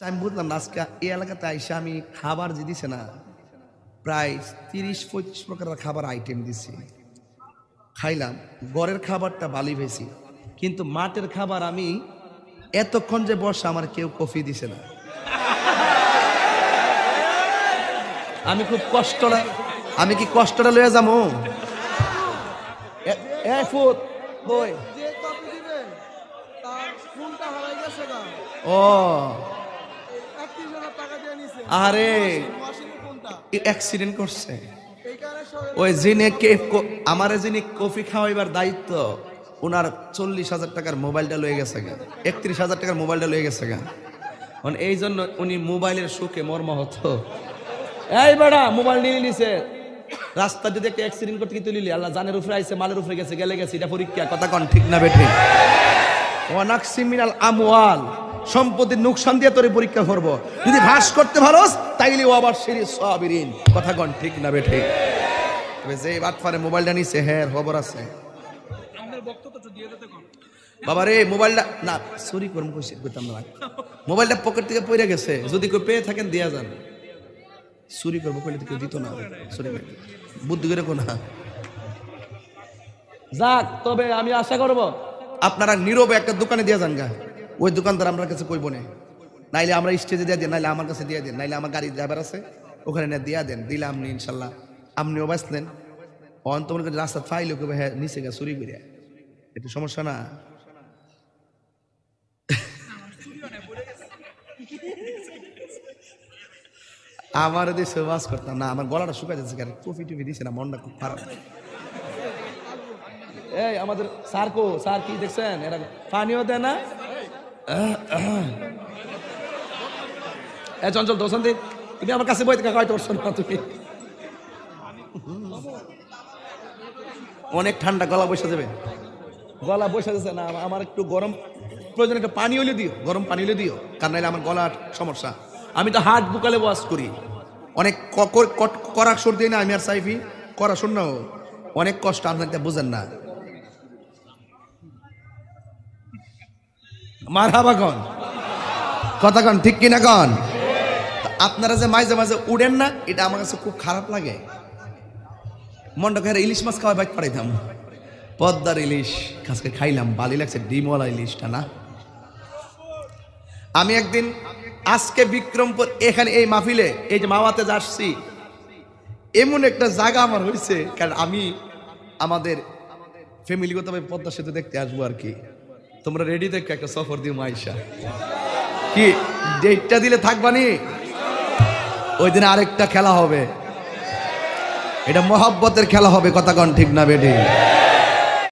তা আমি বুঝলাম না আজকে এই এলাকাতে আইসা আমি খাবার যে দিছে না প্রায় তিরিশ পঁয়ত্রিশ প্রকারের খাবার আইটেম দিছি খাইলাম গড়ের খাবারটা বালি ভেছি কিন্তু মাঠের খাবার আমি এতক্ষণ যে বসে আমার কেউ কফি দিছে না আমি খুব কষ্ট আমি কি কষ্টটা লয়ে যাবো ও আরে অ্যাক্সিডেন্ট করছে ওই যিনি কে আমারে যিনি কফি খাওয়াইবার দায়িত্ব ওনার চল্লিশ হাজার টাকার মোবাইলটা লয়ে গেছে গা একত্রিশ হাজার টাকার মোবাইলটা লয়ে গেছে গা মানে এই জন্য উনি মোবাইলের সুখে মর্মাহত এই বেড়া মোবাইল নিয়ে নিছে রাস্তা যদি একটা অ্যাক্সিডেন্ট করতে কিন্তু লিলি আল্লাহ জানের উপরে আইছে মালের উপরে গেছে গেলে গেছে এটা পরীক্ষা কথা কন ঠিক না বেঠে অনাক্সিমিনাল আমওয়াল সম্পত্তির নোকসান দিয়ে তোর পরীক্ষা করব যদি ভাস করতে ভালোস তাইলে ও আবার সেরি সাবিরিন কথা কন ঠিক না বেঠে তবে যে পারে মোবাইলটা নিছে হ্যাঁ খবর আছে বাবা রে মোবাইলটা না সরি করম কইছি কইতাম না মোবাইলটা পকেট থেকে পড়ে গেছে যদি কেউ পেয়ে থাকেন দেয়া যান চুরি করবো কইলে কেউ দিত না সরি বুদ্ধি করে না যাক তবে আমি আশা করব আপনারা নীরবে একটা দোকানে দিয়ে যান গা ওই দোকানদার আমার কাছে কইব না নাইলে আমরা স্টেজে দিয়ে দেন নাইলে আমার কাছে দিয়ে দেন নাইলে আমার গাড়ির ড্রাইভার আছে ওখানে না দিয়া দেন দিলাম নি ইনশাল্লাহ আপনিও বাঁচলেন অন তোমার কাছে রাস্তা ফাইলে কেউ হ্যাঁ নিচে গা চুরি করে একটু সমস্যা না আমার দেশে বাস করতাম না আমার গলাটা শুকাই যাচ্ছে কারণ টুপি টুপি দিছে না মনটা খুব খারাপ এই আমাদের স্যার কো স্যার কি দেখছেন এরা পানিও দেয় না এ চঞ্চল দোষান্তি তুমি আমার কাছে বইতে কাকা তোর না তুমি অনেক ঠান্ডা গলা বসে যাবে গলা বসে যাচ্ছে না আমার একটু গরম প্রয়োজন একটু পানি হলে দিও গরম পানি হলে দিও কারণ নাহলে আমার গলার সমস্যা আমি তো হাট বুকালে ওয়াশ করি অনেক করা সর্দি না আমি আর সাইফি করা শোন না অনেক কষ্ট আপনাকে বোঝেন না মারহাবা কন কথা কন ঠিক কিনা কন আপনারা যে মাঝে মাঝে উড়েন না এটা আমার কাছে খুব খারাপ লাগে মন্ডক ইলিশ মাছ খাওয়া বাইক পাড়াইতাম পদ্মার ইলিশ খাসকে খাইলাম বালি লাগছে ডিমওয়ালা ইলিশটা না আমি একদিন আজকে বিক্রমপুর এখানে এই মাহফিলে এই যে মাওয়াতে যাচ্ছি এমন একটা জায়গা আমার হয়েছে কারণ আমি আমাদের ফ্যামিলিগতভাবে পদ্মা সেতু দেখতে আসবো আর কি তোমরা রেডি দেখো একটা সফর দিও মাইশা কি ডেটটা দিলে থাকবানি ওই দিন আরেকটা খেলা হবে এটা মহাব্বতের খেলা হবে কথা কন ঠিক না বেটি